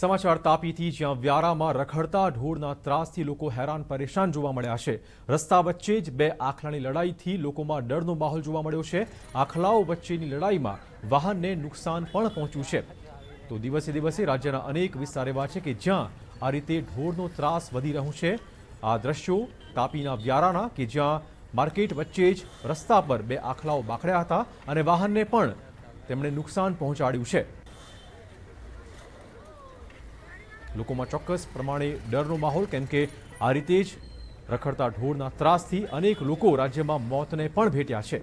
સમાચાર તાપીથી જ્યાં વ્યારામાં રખડતા ઢોરના ત્રાસથી લોકો હેરાન પરેશાન જોવા મળ્યા છે રસ્તા વચ્ચે જ બે આખલાની લડાઈથી લોકોમાં ડરનો માહોલ જોવા મળ્યો છે આખલાઓ વચ્ચેની લડાઈમાં વાહનને નુકસાન પણ પહોંચ્યું છે તો દિવસે દિવસે રાજ્યના અનેક વિસ્તાર એવા છે કે જ્યાં આ રીતે ઢોરનો ત્રાસ વધી રહ્યો છે આ દ્રશ્યો તાપીના વ્યારાના કે જ્યાં માર્કેટ વચ્ચે જ રસ્તા પર બે આખલાઓ બાખડ્યા હતા અને વાહનને પણ તેમણે નુકસાન પહોંચાડ્યું છે લોકોમાં ચોક્કસ પ્રમાણે ડરનો માહોલ કેમ કે આ રીતે જ રખડતા ઢોરના ત્રાસથી અનેક લોકો રાજ્યમાં મોતને પણ ભેટ્યા છે